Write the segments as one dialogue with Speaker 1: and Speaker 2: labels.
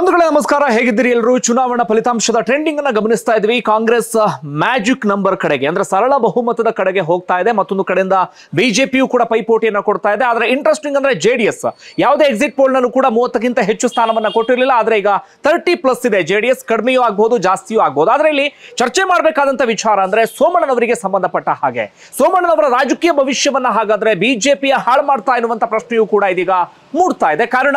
Speaker 1: ಬಂಧುಗಳೇ ನಮಸ್ಕಾರ ಹೇಗಿದ್ದೀರಿ ಎಲ್ಲರೂ ಚುನಾವಣಾ ಫಲಿತಾಂಶದ ಟ್ರೆಂಡಿಂಗ್ ಅನ್ನ ಗಮನಿಸ್ತಾ ಇದ್ವಿ ಕಾಂಗ್ರೆಸ್ ಮ್ಯಾಜಿಕ್ ನಂಬರ್ ಕಡೆಗೆ ಅಂದ್ರೆ ಸರಳ ಬಹುಮತದ ಕಡೆಗೆ ಹೋಗ್ತಾ ಇದೆ ಮತ್ತೊಂದು ಕಡೆಯಿಂದ ಬಿಜೆಪಿಯು ಕೂಡ ಪೈಪೋಟಿಯನ್ನು ಕೊಡ್ತಾ ಇದೆ ಆದ್ರೆ ಇಂಟ್ರೆಸ್ಟಿಂಗ್ ಅಂದ್ರೆ ಜೆಡಿಎಸ್ ಯಾವುದೇ ಎಕ್ಸಿಟ್ ಪೋಲ್ನಲ್ಲೂ ಕೂಡ ಮೂವತ್ತಕ್ಕಿಂತ ಹೆಚ್ಚು ಸ್ಥಾನವನ್ನ ಕೊಟ್ಟಿರಲಿಲ್ಲ ಆದ್ರೆ ಈಗ ತರ್ಟಿ ಪ್ಲಸ್ ಇದೆ ಜೆಡಿಎಸ್ ಕಡಿಮೆಯೂ ಆಗ್ಬಹುದು ಜಾಸ್ತಿಯೂ ಆಗ್ಬಹುದು ಆದ್ರೆ ಇಲ್ಲಿ ಚರ್ಚೆ ಮಾಡಬೇಕಾದಂತ ವಿಚಾರ ಅಂದ್ರೆ ಸೋಮಣ್ಣನವರಿಗೆ ಸಂಬಂಧಪಟ್ಟ ಹಾಗೆ ಸೋಮಣ್ಣನವರ ರಾಜಕೀಯ ಭವಿಷ್ಯವನ್ನ ಹಾಗಾದ್ರೆ ಬಿಜೆಪಿಯ ಹಾಳು ಮಾಡ್ತಾ ಇರುವಂತ ಪ್ರಶ್ನೆಯೂ ಕೂಡ ಇದೀಗ ಮೂಡ್ತಾ ಇದೆ ಕಾರಣ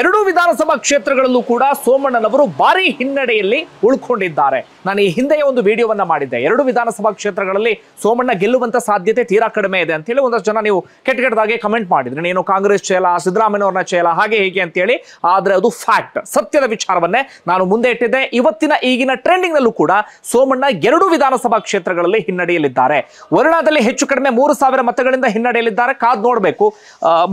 Speaker 1: ಎರಡು ವಿಧಾನಸಭಾ ಕ್ಷೇತ್ರಗಳಲ್ಲೂ ಕೂಡ ಸೋಮಣ್ಣನವರು ಭಾರಿ ಹಿನ್ನಡೆಯಲ್ಲಿ ಉಳ್ಕೊಂಡಿದ್ದಾರೆ ನಾನು ಈ ಹಿಂದೆಯೇ ಒಂದು ವಿಡಿಯೋವನ್ನ ಮಾಡಿದ್ದೆ ಎರಡು ವಿಧಾನಸಭಾ ಕ್ಷೇತ್ರಗಳಲ್ಲಿ ಸೋಮಣ್ಣ ಗೆಲ್ಲುವಂತ ಸಾಧ್ಯತೆ ತೀರಾ ಕಡಿಮೆ ಇದೆ ಅಂತ ಹೇಳಿ ಒಂದಷ್ಟು ಜನ ನೀವು ಕೆಟ್ಟ ಕೆಟ್ಟದಾಗಿ ಕಮೆಂಟ್ ಮಾಡಿದ್ರೆ ನೀನು ಕಾಂಗ್ರೆಸ್ ಚೇಲ ಸಿದ್ದರಾಮಯ್ಯವ್ರನ್ನ ಚೇಲ ಹಾಗೆ ಹೀಗೆ ಹೇಳಿ ಆದ್ರೆ ಅದು ಫ್ಯಾಕ್ಟ್ ಸತ್ಯದ ವಿಚಾರವನ್ನೇ ನಾನು ಮುಂದೆ ಇಟ್ಟಿದ್ದೆ ಇವತ್ತಿನ ಈಗಿನ ಟ್ರೆಂಡಿಂಗ್ ನಲ್ಲೂ ಕೂಡ ಸೋಮಣ್ಣ ಎರಡು ವಿಧಾನಸಭಾ ಕ್ಷೇತ್ರಗಳಲ್ಲಿ ಹಿನ್ನಡೆಯಲ್ಲಿದ್ದಾರೆ ವರುಣಾದಲ್ಲಿ ಹೆಚ್ಚು ಕಡಿಮೆ ಮೂರು ಸಾವಿರ ಮತಗಳಿಂದ ಹಿನ್ನಡೆಯಲ್ಲಿದ್ದಾರೆ ಕಾದ್ ನೋಡಬೇಕು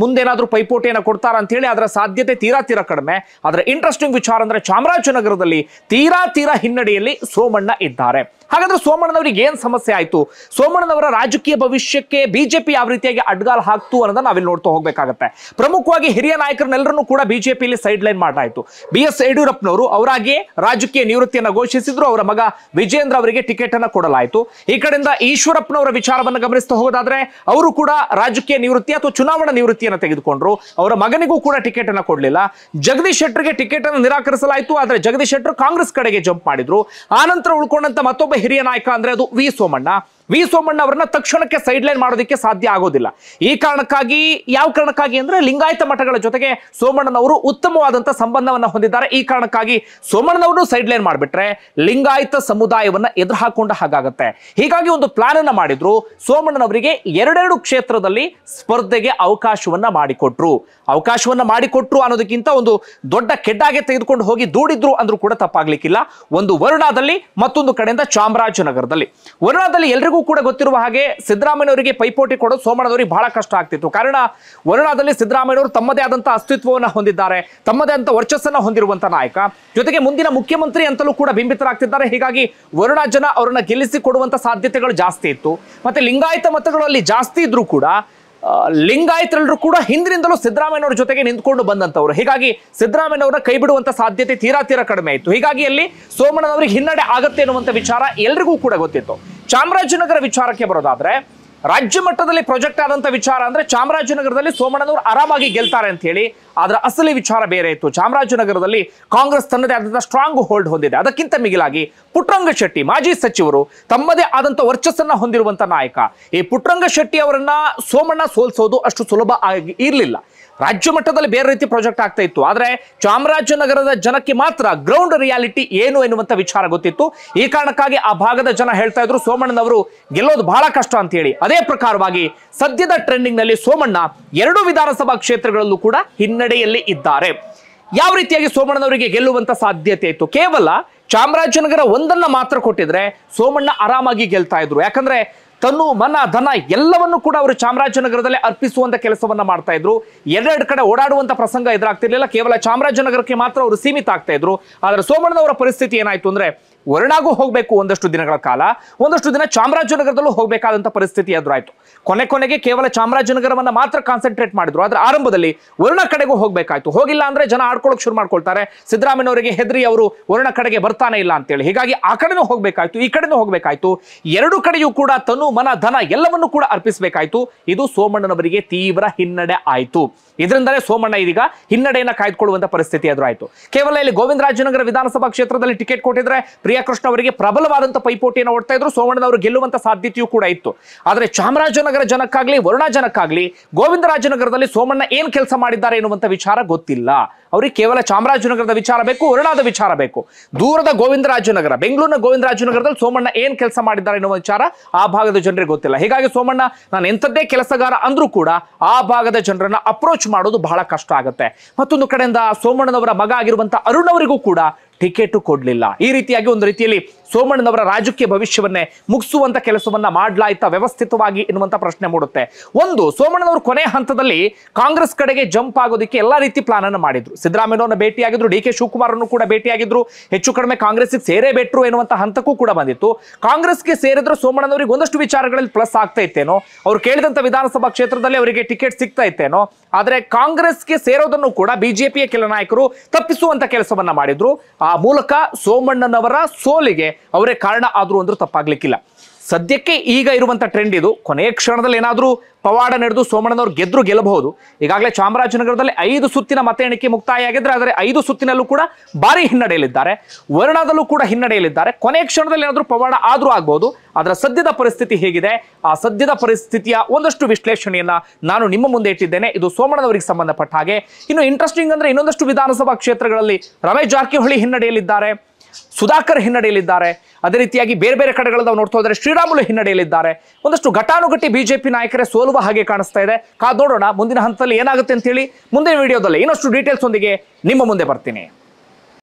Speaker 1: ಮುಂದೇನಾದ್ರೂ ಪೈಪೋಟಿಯನ್ನು ಕೊಡ್ತಾರ ಅಂತ ಹೇಳಿ ಅದರ ಸಾಧ್ಯತೆ ತೀರಾ ತೀರಾ ಕಡಿಮೆ ಆದರೆ ಇಂಟ್ರೆಸ್ಟಿಂಗ್ ವಿಚಾರ ಅಂದ್ರೆ ಚಾಮರಾಜನಗರದಲ್ಲಿ ತೀರಾ ತೀರಾ ಹಿನ್ನಡೆಯಲ್ಲಿ ಸೋಮಣ್ಣ ಇದ್ದಾರೆ ಹಾಗಾದ್ರೆ ಸೋಮಣ್ಣನವರಿಗೆ ಏನ್ ಸಮಸ್ಯೆ ಆಯ್ತು ಸೋಮಣ್ಣನವರ ರಾಜಕೀಯ ಭವಿಷ್ಯಕ್ಕೆ ಬಿಜೆಪಿ ಯಾವ ರೀತಿಯಾಗಿ ಅಡ್ಗಾಲ್ ಹಾಕ್ತು ಅನ್ನೋದನ್ನ ನಾವಿಲ್ಲಿ ನೋಡ್ತಾ ಹೋಗ್ಬೇಕಾಗತ್ತೆ ಪ್ರಮುಖವಾಗಿ ಹಿರಿಯ ನಾಯಕರನ್ನೆಲ್ಲರನ್ನು ಕೂಡ ಬಿಜೆಪಿಯಲ್ಲಿ ಸೈಡ್ ಲೈನ್ ಮಾಡಲಾಯಿತು ಬಿ ಎಸ್ ಯಡಿಯೂರಪ್ಪನವರು ಅವರಾಗಿಯೇ ರಾಜಕೀಯ ನಿವೃತ್ತಿಯನ್ನು ಘೋಷಿಸಿದ್ರು ಅವರ ಮಗ ವಿಜೇಂದ್ರ ಅವರಿಗೆ ಟಿಕೆಟ್ ಅನ್ನ ಕೊಡಲಾಯಿತು ಈ ಕಡೆಯಿಂದ ಈಶ್ವರಪ್ಪನವರ ವಿಚಾರವನ್ನು ಗಮನಿಸ್ತಾ ಹೋಗೋದಾದ್ರೆ ಅವರು ಕೂಡ ರಾಜಕೀಯ ನಿವೃತ್ತಿ ಅಥವಾ ಚುನಾವಣಾ ನಿವೃತ್ತಿಯನ್ನು ತೆಗೆದುಕೊಂಡ್ರು ಅವರ ಮಗನಿಗೂ ಕೂಡ ಟಿಕೆಟ್ ಅನ್ನು ಕೊಡಲಿಲ್ಲ ಆಗಲಿಲ್ಲ ಜಗದೀಶ್ ಶೆಟ್ಟರ್ಗೆ ಟಿಕೆಟ್ ಅನ್ನು ನಿರಾಕರಿಸಲಾಯಿತು ಆದರೆ ಜಗದೀಶ್ ಶೆಟ್ಟರ್ ಕಾಂಗ್ರೆಸ್ ಕಡೆಗೆ ಜಂಪ್ ಮಾಡಿದ್ರು ಆನಂತರ ಉಳ್ಕೊಂಡಂತ ಮತ್ತೊಬ್ಬ ಹಿರಿಯ ನಾಯಕ ಅಂದ್ರೆ ಅದು ವಿ ಸೋಮಣ್ಣ ವಿ ಸೋಮಣ್ಣ ಅವರನ್ನ ತಕ್ಷಣಕ್ಕೆ ಸೈಡ್ ಲೈನ್ ಮಾಡೋದಕ್ಕೆ ಸಾಧ್ಯ ಆಗೋದಿಲ್ಲ ಈ ಕಾರಣಕ್ಕಾಗಿ ಯಾವ ಕಾರಣಕ್ಕಾಗಿ ಅಂದ್ರೆ ಲಿಂಗಾಯತ ಮಠಗಳ ಜೊತೆಗೆ ಸೋಮಣ್ಣನವರು ಉತ್ತಮವಾದಂತಹ ಸಂಬಂಧವನ್ನ ಹೊಂದಿದ್ದಾರೆ ಈ ಕಾರಣಕ್ಕಾಗಿ ಸೋಮಣ್ಣನವರು ಸೈಡ್ ಲೈನ್ ಮಾಡಿಬಿಟ್ರೆ ಲಿಂಗಾಯತ ಸಮುದಾಯವನ್ನ ಎದುರು ಹಾಕೊಂಡ ಹಾಗಾಗತ್ತೆ ಹೀಗಾಗಿ ಒಂದು ಪ್ಲಾನ್ ಅನ್ನ ಮಾಡಿದ್ರು ಸೋಮಣ್ಣನವರಿಗೆ ಎರಡೆರಡು ಕ್ಷೇತ್ರದಲ್ಲಿ ಸ್ಪರ್ಧೆಗೆ ಅವಕಾಶವನ್ನ ಮಾಡಿಕೊಟ್ರು ಅವಕಾಶವನ್ನ ಮಾಡಿಕೊಟ್ರು ಅನ್ನೋದಕ್ಕಿಂತ ಒಂದು ದೊಡ್ಡ ಕೆಡ್ಡಾಗೆ ತೆಗೆದುಕೊಂಡು ಹೋಗಿ ದೂಡಿದ್ರು ಅಂದ್ರೂ ಕೂಡ ತಪ್ಪಾಗ್ಲಿಕ್ಕಿಲ್ಲ ಒಂದು ವರುಣಾದಲ್ಲಿ ಮತ್ತೊಂದು ಕಡೆಯಿಂದ ಚಾಮರಾಜನಗರದಲ್ಲಿ ವರುಣಾದಲ್ಲಿ ಎಲ್ರಿಗೂ ನಮಗೂ ಕೂಡ ಗೊತ್ತಿರುವ ಹಾಗೆ ಸಿದ್ದರಾಮಯ್ಯವರಿಗೆ ಪೈಪೋಟಿ ಕೊಡೋದು ಸೋಮಣ್ಣದವರಿಗೆ ಬಹಳ ಕಷ್ಟ ಆಗ್ತಿತ್ತು ಕಾರಣ ವರುಣಾದಲ್ಲಿ ಸಿದ್ದರಾಮಯ್ಯವರು ತಮ್ಮದೇ ಆದಂತಹ ಅಸ್ತಿತ್ವವನ್ನು ಹೊಂದಿದ್ದಾರೆ ತಮ್ಮದೇ ಆದಂತಹ ವರ್ಚಸ್ಸನ್ನು ಹೊಂದಿರುವಂತಹ ನಾಯಕ ಜೊತೆಗೆ ಮುಂದಿನ ಮುಖ್ಯಮಂತ್ರಿ ಅಂತಲೂ ಕೂಡ ಬಿಂಬಿತರಾಗ್ತಿದ್ದಾರೆ ಹೀಗಾಗಿ ವರುಣ ಜನ ಅವರನ್ನ ಗೆಲ್ಲಿಸಿ ಕೊಡುವಂತ ಸಾಧ್ಯತೆಗಳು ಜಾಸ್ತಿ ಇತ್ತು ಮತ್ತೆ ಲಿಂಗಾಯತ ಮತಗಳು ಅಲ್ಲಿ ಜಾಸ್ತಿ ಇದ್ರೂ ಕೂಡ ಲಿಂಗಾಯತರೆಲ್ಲರೂ ಕೂಡ ಹಿಂದಿನಿಂದಲೂ ಸಿದ್ದರಾಮಯ್ಯವರ ಜೊತೆಗೆ ನಿಂತ್ಕೊಂಡು ಬಂದಂತವ್ರು ಹೀಗಾಗಿ ಸಿದ್ದರಾಮಯ್ಯನವರ ಕೈ ಬಿಡುವಂತ ಸಾಧ್ಯತೆ ತೀರಾ ತೀರಾ ಕಡಿಮೆ ಇತ್ತು ಹೀಗಾಗಿ ಅಲ್ಲಿ ಸೋಮಣ್ಣನವರಿಗೆ ಹಿನ್ನಡೆ ಆಗತ್ತೆ ಅನ್ನುವಂಥ ವಿಚಾರ ಎಲ್ರಿಗೂ ಕೂಡ ಗೊತ್ತಿತ್ತು ಚಾಮರಾಜನಗರ ವಿಚಾರಕ್ಕೆ ಬರೋದಾದ್ರೆ ರಾಜ್ಯ ಮಟ್ಟದಲ್ಲಿ ಪ್ರೊಜೆಕ್ಟ್ ಆದಂತ ವಿಚಾರ ಅಂದ್ರೆ ಚಾಮರಾಜನಗರದಲ್ಲಿ ಸೋಮಣ್ಣನವರು ಆರಾಮಾಗಿ ಗೆಲ್ತಾರೆ ಅಂತ ಹೇಳಿ ಅದರ ಅಸಲಿ ವಿಚಾರ ಬೇರೆ ಇತ್ತು ಚಾಮರಾಜನಗರದಲ್ಲಿ ಕಾಂಗ್ರೆಸ್ ತನ್ನದೇ ಆದಂತಹ ಸ್ಟ್ರಾಂಗ್ ಹೋಲ್ಡ್ ಹೊಂದಿದೆ ಅದಕ್ಕಿಂತ ಮಿಗಿಲಾಗಿ ಪುಟ್ಟರಂಗ ಶೆಟ್ಟಿ ಮಾಜಿ ಸಚಿವರು ತಮ್ಮದೇ ಆದಂತ ವರ್ಚಸ್ಸನ್ನ ಹೊಂದಿರುವಂತ ನಾಯಕ ಈ ಪುಟ್ಟರಂಗ ಶೆಟ್ಟಿ ಅವರನ್ನ ಸೋಮಣ್ಣ ಸೋಲ್ಸೋದು ಅಷ್ಟು ಸುಲಭ ಆಗಿ ಇರಲಿಲ್ಲ ರಾಜ್ಯ ಮಟ್ಟದಲ್ಲಿ ಬೇರೆ ರೀತಿ ಪ್ರಾಜೆಕ್ಟ್ ಆಗ್ತಾ ಇತ್ತು ಆದರೆ ಚಾಮರಾಜನಗರದ ಜನಕ್ಕೆ ಮಾತ್ರ ಗ್ರೌಂಡ್ ರಿಯಾಲಿಟಿ ಏನು ಎನ್ನುವಂತ ವಿಚಾರ ಗೊತ್ತಿತ್ತು ಈ ಕಾರಣಕ್ಕಾಗಿ ಆ ಭಾಗದ ಜನ ಹೇಳ್ತಾ ಇದ್ರು ಸೋಮಣ್ಣನವರು ಗೆಲ್ಲೋದು ಬಹಳ ಕಷ್ಟ ಅಂತ ಹೇಳಿ ಅದೇ ಪ್ರಕಾರವಾಗಿ ಸದ್ಯದ ಟ್ರೆಂಡಿಂಗ್ ನಲ್ಲಿ ಸೋಮಣ್ಣ ಎರಡು ವಿಧಾನಸಭಾ ಕ್ಷೇತ್ರಗಳಲ್ಲೂ ಕೂಡ ಹಿನ್ನಡೆಯಲ್ಲಿ ಇದ್ದಾರೆ ಯಾವ ರೀತಿಯಾಗಿ ಸೋಮಣ್ಣನವರಿಗೆ ಗೆಲ್ಲುವಂತ ಸಾಧ್ಯತೆ ಇತ್ತು ಕೇವಲ ಚಾಮರಾಜನಗರ ಒಂದನ್ನ ಮಾತ್ರ ಕೊಟ್ಟಿದ್ರೆ ಸೋಮಣ್ಣ ಆರಾಮಾಗಿ ಗೆಲ್ತಾ ಇದ್ರು ಯಾಕಂದ್ರೆ ತನ್ನು ಮನ ಧನ ಎಲ್ಲವನ್ನು ಕೂಡ ಅವರು ಚಾಮರಾಜನಗರದಲ್ಲಿ ಅರ್ಪಿಸುವಂತ ಕೆಲಸವನ್ನ ಮಾಡ್ತಾ ಇದ್ರು ಎರಡೆರಡು ಕಡೆ ಓಡಾಡುವಂತ ಪ್ರಸಂಗ ಎದುರಾಗ್ತಿರ್ಲಿಲ್ಲ ಕೇವಲ ಚಾಮರಾಜನಗರಕ್ಕೆ ಮಾತ್ರ ಅವರು ಸೀಮಿತ ಆಗ್ತಾ ಇದ್ರು ಆದ್ರೆ ಸೋಮಣ್ಣನವರ ಪರಿಸ್ಥಿತಿ ಏನಾಯ್ತು ಅಂದ್ರೆ ವರ್ಣಾಗೂ ಹೋಗಬೇಕು ಒಂದಷ್ಟು ದಿನಗಳ ಕಾಲ ಒಂದಷ್ಟು ದಿನ ಚಾಮರಾಜನಗರದಲ್ಲೂ ಹೋಗಬೇಕಾದಂಥ ಪರಿಸ್ಥಿತಿ ಎದುರಾಯಿತು ಕೊನೆ ಕೊನೆಗೆ ಕೇವಲ ಚಾಮರಾಜನಗರವನ್ನು ಮಾತ್ರ ಕಾನ್ಸಂಟ್ರೇಟ್ ಮಾಡಿದ್ರು ಆದರೆ ಆರಂಭದಲ್ಲಿ ವರ್ಣ ಕಡೆಗೂ ಹೋಗಬೇಕಾಯಿತು ಹೋಗಿಲ್ಲ ಅಂದರೆ ಜನ ಆಡ್ಕೊಳ್ಳೋಕೆ ಶುರು ಮಾಡ್ಕೊಳ್ತಾರೆ ಸಿದ್ದರಾಮಯ್ಯವರಿಗೆ ಹೆದರಿ ಅವರು ವರ್ಣ ಕಡೆಗೆ ಬರ್ತಾನೆ ಇಲ್ಲ ಅಂತೇಳಿ ಹೀಗಾಗಿ ಆ ಕಡೆನೂ ಹೋಗಬೇಕಾಯಿತು ಈ ಕಡೆನೂ ಹೋಗಬೇಕಾಯಿತು ಎರಡು ಕಡೆಯೂ ಕೂಡ ತನು ಮನ ಧನ ಎಲ್ಲವನ್ನೂ ಕೂಡ ಅರ್ಪಿಸಬೇಕಾಯಿತು ಇದು ಸೋಮಣ್ಣನವರಿಗೆ ತೀವ್ರ ಹಿನ್ನಡೆ ಆಯಿತು ಇದರಿಂದಲೇ ಸೋಮಣ್ಣ ಇದೀಗ ಹಿನ್ನಡೆಯನ್ನ ಕಾಯ್ದುಕೊಳ್ಳುವಂತ ಪರಿಸ್ಥಿತಿ ಎದುರಾಯಿತು ಕೇವಲ ಇಲ್ಲಿ ಗೋವಿಂದರಾಜನಗರ ವಿಧಾನಸಭಾ ಕ್ಷೇತ್ರದಲ್ಲಿ ಟಿಕೆಟ್ ಕೊಟ್ಟಿದ್ರೆ ಪ್ರಿಯಾಕೃಷ್ಣ ಅವರಿಗೆ ಪ್ರಬಲವಾದಂತಹ ಪೈಪೋಟಿಯನ್ನು ಓಡ್ತಾ ಇದ್ರು ಸೋಮಣ್ಣನವರು ಗೆಲ್ಲುವಂತ ಸಾಧ್ಯತೆಯೂ ಕೂಡ ಇತ್ತು ಆದರೆ ಚಾಮರಾಜನಗರ ಜನಕ್ಕಾಗ್ಲಿ ವರ್ಣ ಜನಕ್ಕಾಗ್ಲಿ ಗೋವಿಂದರಾಜನಗರದಲ್ಲಿ ಸೋಮಣ್ಣ ಏನ್ ಕೆಲಸ ಮಾಡಿದ್ದಾರೆ ಎನ್ನುವಂತ ವಿಚಾರ ಗೊತ್ತಿಲ್ಲ ಅವರಿಗೆ ಕೇವಲ ಚಾಮರಾಜನಗರದ ವಿಚಾರ ಬೇಕು ವರುಣಾದ ವಿಚಾರ ಬೇಕು ದೂರದ ಗೋವಿಂದರಾಜನಗರ ಬೆಂಗಳೂರಿನ ಗೋವಿಂದರಾಜನಗರದಲ್ಲಿ ಸೋಮಣ್ಣ ಏನ್ ಕೆಲಸ ಮಾಡಿದ್ದಾರೆ ಎನ್ನುವ ವಿಚಾರ ಆ ಭಾಗದ ಜನರಿಗೆ ಗೊತ್ತಿಲ್ಲ ಹೀಗಾಗಿ ಸೋಮಣ್ಣ ನಾನು ಎಂಥದ್ದೇ ಕೆಲಸಗಾರ ಅಂದ್ರೂ ಕೂಡ ಆ ಭಾಗದ ಜನರನ್ನ ಅಪ್ರೋಚ್ ಮಾಡೋದು ಬಹಳ ಕಷ್ಟ ಆಗುತ್ತೆ ಮತ್ತೊಂದು ಕಡೆಯಿಂದ ಸೋಮಣ್ಣನವರ ಮಗ ಆಗಿರುವಂತಹ ಅರುಣ್ ಅವರಿಗೂ ಕೂಡ ಟಿಕೆಟ್ ಕೊಡಲಿಲ್ಲ ಈ ರೀತಿಯಾಗಿ ಒಂದು ರೀತಿಯಲ್ಲಿ ಸೋಮಣ್ಣನವರ ರಾಜಕೀಯ ಭವಿಷ್ಯವನ್ನೇ ಮುಗಿಸುವಂತ ಕೆಲಸವನ್ನ ಮಾಡ್ಲಾಯ್ತ ವ್ಯವಸ್ಥಿತವಾಗಿ ಎನ್ನುವಂತ ಪ್ರಶ್ನೆ ಮೂಡುತ್ತೆ ಒಂದು ಸೋಮಣ್ಣನವರು ಕೊನೆ ಹಂತದಲ್ಲಿ ಕಾಂಗ್ರೆಸ್ ಕಡೆಗೆ ಜಂಪ್ ಆಗೋದಕ್ಕೆ ಎಲ್ಲಾ ರೀತಿ ಪ್ಲಾನ್ ಅನ್ನು ಮಾಡಿದ್ರು ಸಿದ್ದರಾಮಯ್ಯನವರನ್ನ ಭೇಟಿಯಾಗಿದ್ರು ಡಿ ಕೆ ಶಿವಕುಮಾರ್ ಅನ್ನು ಕೂಡ ಭೇಟಿಯಾಗಿದ್ರು ಹೆಚ್ಚು ಕಡಿಮೆ ಕಾಂಗ್ರೆಸ್ಗೆ ಸೇರೇ ಬೇಟ್ರು ಎನ್ನುವಂತ ಹಂತಕ್ಕೂ ಕೂಡ ಬಂದಿತ್ತು ಕಾಂಗ್ರೆಸ್ಗೆ ಸೇರಿದ್ರು ಸೋಮಣ್ಣನವರಿಗೆ ಒಂದಷ್ಟು ವಿಚಾರಗಳಲ್ಲಿ ಪ್ಲಸ್ ಆಗ್ತಾ ಇತ್ತೇನೋ ಅವ್ರು ಕೇಳಿದಂತ ವಿಧಾನಸಭಾ ಕ್ಷೇತ್ರದಲ್ಲಿ ಅವರಿಗೆ ಟಿಕೆಟ್ ಸಿಗ್ತಾ ಇತ್ತೇನೋ ಆದರೆ ಕಾಂಗ್ರೆಸ್ಗೆ ಸೇರೋದನ್ನು ಕೂಡ ಬಿಜೆಪಿಯ ಕೆಲ ನಾಯಕರು ತಪ್ಪಿಸುವಂತ ಕೆಲಸವನ್ನ ಮಾಡಿದ್ರು ಆ ಮೂಲಕ ಸೋಮಣ್ಣನವರ ಸೋಲಿಗೆ ಅವರೇ ಕಾರಣ ಆದ್ರು ಅಂದ್ರೂ ತಪ್ಪಾಗ್ಲಿಕ್ಕಿಲ್ಲ ಸದ್ಯಕ್ಕೆ ಈಗ ಇರುವಂತ ಟ್ರೆಂಡ್ ಇದು ಕೊನೆಯ ಕ್ಷಣದಲ್ಲಿ ಏನಾದರೂ ಪವಾಡ ನಡೆದು ಸೋಮಣ್ಣನವರು ಗೆದ್ರು ಗೆಲ್ಲಬಹುದು ಈಗಾಗಲೇ ಚಾಮರಾಜನಗರದಲ್ಲಿ ಐದು ಸುತ್ತಿನ ಮತ ಎಣಿಕೆ ಮುಕ್ತಾಯ ಆಗಿದ್ರೆ ಆದರೆ ಐದು ಸುತ್ತಿನಲ್ಲೂ ಕೂಡ ಭಾರಿ ಹಿನ್ನಡೆಯಲ್ಲಿದ್ದಾರೆ ವರ್ಣದಲ್ಲೂ ಕೂಡ ಹಿನ್ನಡೆಯಲ್ಲಿದ್ದಾರೆ ಕೊನೆಯ ಕ್ಷಣದಲ್ಲಿ ಏನಾದರೂ ಪವಾಡ ಆದರೂ ಆಗಬಹುದು ಆದರೆ ಸದ್ಯದ ಪರಿಸ್ಥಿತಿ ಹೇಗಿದೆ ಆ ಸದ್ಯದ ಪರಿಸ್ಥಿತಿಯ ಒಂದಷ್ಟು ವಿಶ್ಲೇಷಣೆಯನ್ನ ನಾನು ನಿಮ್ಮ ಮುಂದೆ ಇಟ್ಟಿದ್ದೇನೆ ಇದು ಸೋಮಣ್ಣನವರಿಗೆ ಸಂಬಂಧಪಟ್ಟ ಹಾಗೆ ಇನ್ನು ಇಂಟ್ರೆಸ್ಟಿಂಗ್ ಅಂದ್ರೆ ಇನ್ನೊಂದಷ್ಟು ವಿಧಾನಸಭಾ ಕ್ಷೇತ್ರಗಳಲ್ಲಿ ರಮೇಶ್ ಜಾರಕಿಹೊಳಿ ಹಿನ್ನಡೆಯಲ್ಲಿದ್ದಾರೆ ಸುಧಾಕರ್ ಹಿನ್ನಡೆಯಲ್ಲಿದ್ದಾರೆ ಅದೇ ರೀತಿಯಾಗಿ ಬೇರೆ ಬೇರೆ ಕಡೆಗಳಲ್ಲಿ ನಾವು ನೋಡ್ತಾ ಹೋದರೆ ಶ್ರೀರಾಮುಲು ಹಿನ್ನಡೆಯಲ್ಲಿದ್ದಾರೆ ಒಂದಷ್ಟು ಘಟಾನುಘಟಿ ಬಿಜೆಪಿ ನಾಯಕರೇ ಸೋಲುವ ಹಾಗೆ ಕಾಣಿಸ್ತಾ ಇದೆ ಕಾ ನೋಡೋಣ ಮುಂದಿನ ಹಂತದಲ್ಲಿ ಏನಾಗುತ್ತೆ ಅಂತೇಳಿ ಮುಂದಿನ ವಿಡಿಯೋದಲ್ಲಿ ಇನ್ನಷ್ಟು ಡೀಟೇಲ್ಸ್ ಒಂದಿಗೆ ನಿಮ್ಮ ಮುಂದೆ ಬರ್ತೀನಿ